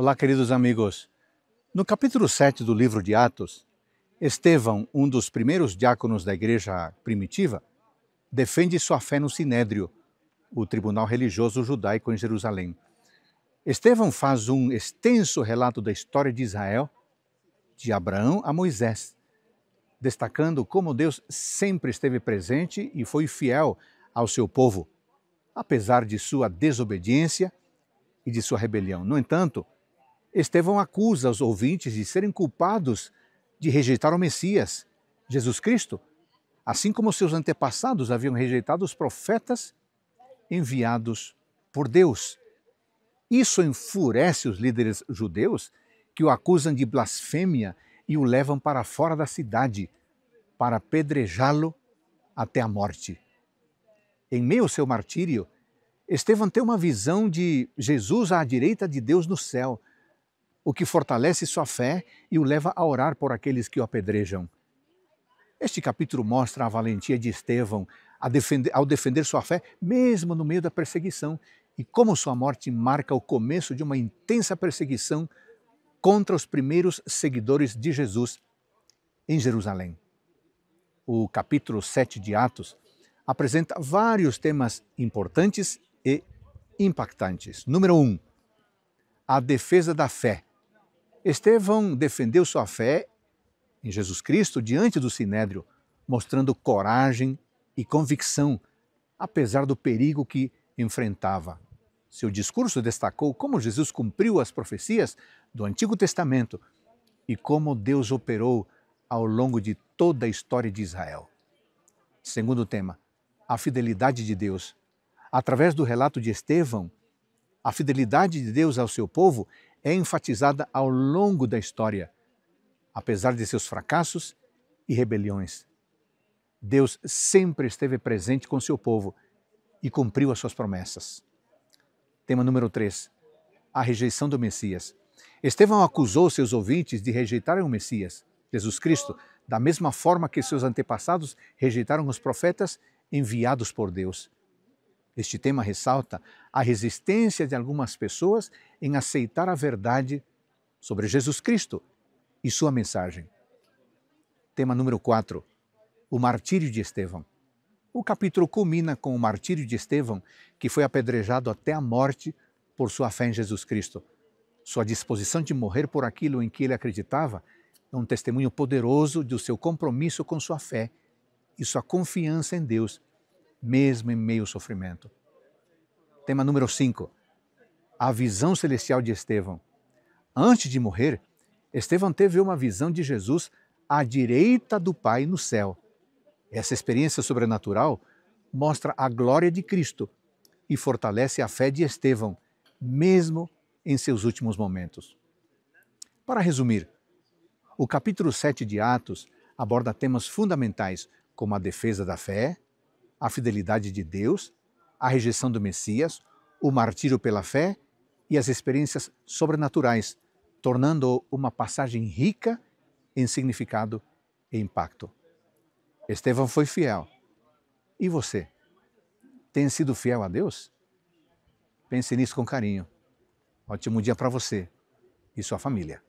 Olá, queridos amigos. No capítulo 7 do livro de Atos, Estevão, um dos primeiros diáconos da igreja primitiva, defende sua fé no Sinédrio, o tribunal religioso judaico em Jerusalém. Estevão faz um extenso relato da história de Israel, de Abraão a Moisés, destacando como Deus sempre esteve presente e foi fiel ao seu povo, apesar de sua desobediência e de sua rebelião. No entanto, Estevão acusa os ouvintes de serem culpados de rejeitar o Messias, Jesus Cristo, assim como seus antepassados haviam rejeitado os profetas enviados por Deus. Isso enfurece os líderes judeus que o acusam de blasfêmia e o levam para fora da cidade para apedrejá-lo até a morte. Em meio ao seu martírio, Estevão tem uma visão de Jesus à direita de Deus no céu, o que fortalece sua fé e o leva a orar por aqueles que o apedrejam. Este capítulo mostra a valentia de Estevão ao defender sua fé, mesmo no meio da perseguição, e como sua morte marca o começo de uma intensa perseguição contra os primeiros seguidores de Jesus em Jerusalém. O capítulo 7 de Atos apresenta vários temas importantes e impactantes. Número 1. Um, a defesa da fé Estevão defendeu sua fé em Jesus Cristo diante do Sinédrio, mostrando coragem e convicção, apesar do perigo que enfrentava. Seu discurso destacou como Jesus cumpriu as profecias do Antigo Testamento e como Deus operou ao longo de toda a história de Israel. Segundo tema, a fidelidade de Deus. Através do relato de Estevão, a fidelidade de Deus ao seu povo é enfatizada ao longo da história, apesar de seus fracassos e rebeliões. Deus sempre esteve presente com seu povo e cumpriu as suas promessas. Tema número 3: A rejeição do Messias. Estevão acusou seus ouvintes de rejeitarem o Messias, Jesus Cristo, da mesma forma que seus antepassados rejeitaram os profetas enviados por Deus. Este tema ressalta a resistência de algumas pessoas em aceitar a verdade sobre Jesus Cristo e sua mensagem. Tema número 4: O martírio de Estevão. O capítulo culmina com o martírio de Estevão, que foi apedrejado até a morte por sua fé em Jesus Cristo. Sua disposição de morrer por aquilo em que ele acreditava é um testemunho poderoso do seu compromisso com sua fé e sua confiança em Deus mesmo em meio ao sofrimento. Tema número 5. A visão celestial de Estevão. Antes de morrer, Estevão teve uma visão de Jesus à direita do Pai no céu. Essa experiência sobrenatural mostra a glória de Cristo e fortalece a fé de Estevão, mesmo em seus últimos momentos. Para resumir, o capítulo 7 de Atos aborda temas fundamentais como a defesa da fé, a fidelidade de Deus, a rejeição do Messias, o martírio pela fé e as experiências sobrenaturais, tornando-o uma passagem rica em significado e impacto. Estevão foi fiel. E você? Tem sido fiel a Deus? Pense nisso com carinho. Ótimo dia para você e sua família.